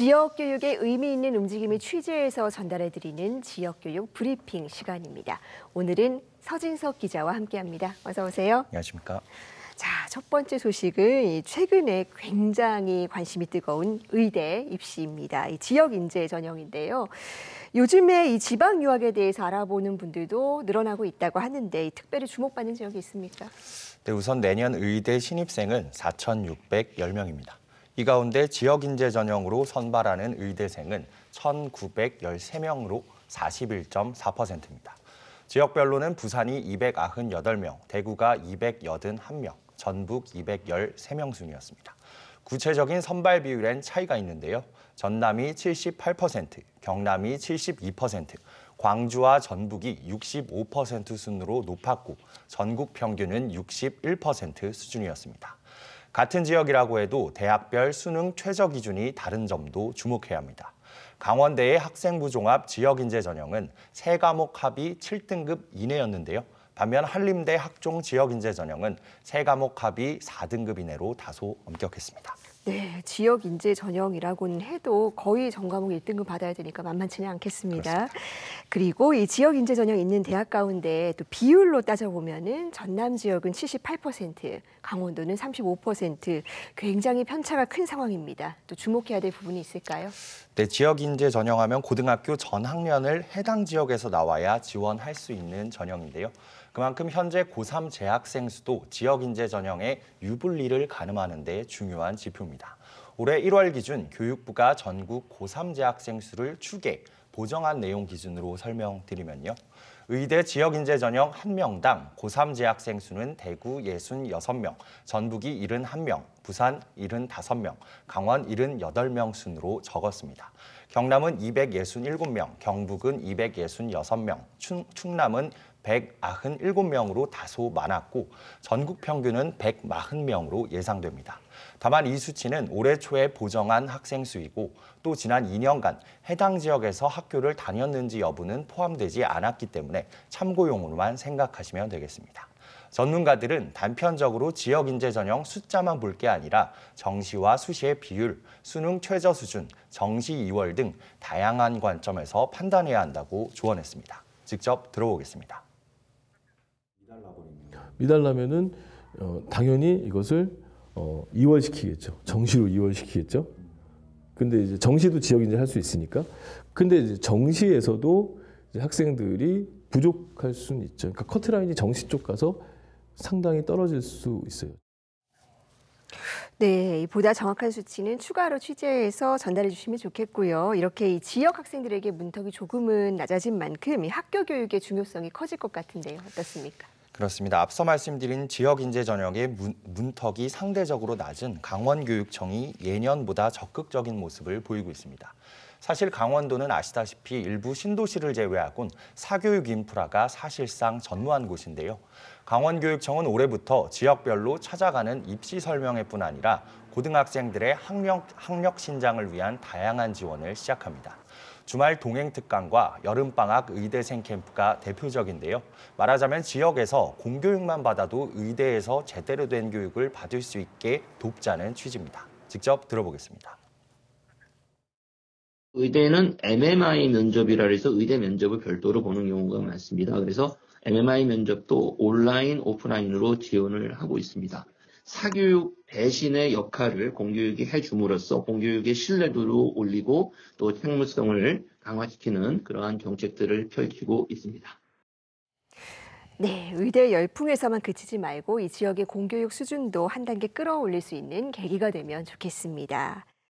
지역 교육의 의미 있는 움직임을 취재해서 전달해 드리는 지역 교육 브리핑 시간입니다. 오늘은 서진석 기자와 함께합니다. 어서 오세요. 안녕하십니까? 자, 첫 번째 소식은 최근에 굉장히 관심이 뜨거운 의대 입시입니다. 이 지역 인재 전형인데요. 요즘에 이 지방 유학에 대해서 알아보는 분들도 늘어나고 있다고 하는데 특별히 주목받는 지역이 있습니까? 네, 우선 내년 의대 신입생은 4,610명입니다. 이 가운데 지역 인재 전형으로 선발하는 의대생은 1,913명으로 41.4%입니다. 지역별로는 부산이 298명, 대구가 281명, 전북 213명 순이었습니다. 구체적인 선발 비율엔 차이가 있는데요. 전남이 78%, 경남이 72%, 광주와 전북이 65% 순으로 높았고 전국 평균은 61% 수준이었습니다. 같은 지역이라고 해도 대학별 수능 최저 기준이 다른 점도 주목해야 합니다. 강원대의 학생부 종합 지역인재 전형은 세 과목 합이 7등급 이내였는데요. 반면 한림대 학종 지역인재 전형은 세 과목 합이 4등급 이내로 다소 엄격했습니다. 네, 지역 인재 전형이라고는 해도 거의 전 과목 1등급 받아야 되니까 만만치는 않겠습니다. 그렇습니다. 그리고 이 지역 인재 전형 있는 대학 가운데 또 비율로 따져보면은 전남 지역은 78%, 강원도는 35%, 굉장히 편차가 큰 상황입니다. 또 주목해야 될 부분이 있을까요? 네, 지역 인재 전형하면 고등학교 전 학년을 해당 지역에서 나와야 지원할 수 있는 전형인데요. 그만큼 현재 고3 재학생 수도 지역 인재 전형의 유불리를 가늠하는 데 중요한 지표입니다. 겁니다. 올해 1월 기준 교육부가 전국 고3 재학생 수를 추계, 보정한 내용 기준으로 설명드리면요. 의대 지역인재 전형 1명당 고3 재학생 수는 대구 66명, 전북이 71명, 부산 75명, 강원 78명 순으로 적었습니다. 경남은 267명, 경북은 266명, 충, 충남은 197명으로 다소 많았고 전국 평균은 140명으로 예상됩니다. 다만 이 수치는 올해 초에 보정한 학생 수이고 또 지난 2년간 해당 지역에서 학교를 다녔는지 여부는 포함되지 않았기 때문에 참고용으로만 생각하시면 되겠습니다. 전문가들은 단편적으로 지역 인재 전형 숫자만 볼 게 아니라 정시와 수시의 비율, 수능 최저 수준, 정시 2월 등 다양한 관점에서 판단해야 한다고 조언했습니다. 직접 들어보겠습니다. 미달라면은 어, 당연히 이것을 어, 이월시키겠죠. 정시로 이월시키겠죠. 근데 이제 정시도 지역 인재 할 수 있으니까. 근데 이제 정시에서도 이제 학생들이 부족할 수는 있죠. 그러니까 커트라인이 정시 쪽 가서 상당히 떨어질 수 있어요. 네, 보다 정확한 수치는 추가로 취재해서 전달해 주시면 좋겠고요. 이렇게 이 지역 학생들에게 문턱이 조금은 낮아진 만큼 이 학교 교육의 중요성이 커질 것 같은데요. 어떻습니까? 그렇습니다. 앞서 말씀드린 지역인재 전형의 문, 턱이 상대적으로 낮은 강원교육청이 예년보다 적극적인 모습을 보이고 있습니다. 사실 강원도는 아시다시피 일부 신도시를 제외하곤 사교육 인프라가 사실상 전무한 곳인데요. 강원교육청은 올해부터 지역별로 찾아가는 입시 설명회뿐 아니라 고등학생들의 학력, 학력 신장을 위한 다양한 지원을 시작합니다. 주말 동행 특강과 여름방학 의대생 캠프가 대표적인데요. 말하자면 지역에서 공교육만 받아도 의대에서 제대로 된 교육을 받을 수 있게 돕자는 취지입니다. 직접 들어보겠습니다. 의대는 MMI 면접이라 해서 의대 면접을 별도로 보는 경우가 많습니다. 그래서 MMI 면접도 온라인, 오프라인으로 지원을 하고 있습니다. 사교육 대신의 역할을 공교육이 해줌으로써 공교육의 신뢰도를 올리고 또 책무성을 강화시키는 그러한 정책들을 펼치고 있습니다. 네, 의대 열풍에서만 그치지 말고 이 지역의 공교육 수준도 한 단계 끌어올릴 수 있는 계기가 되면 좋겠습니다.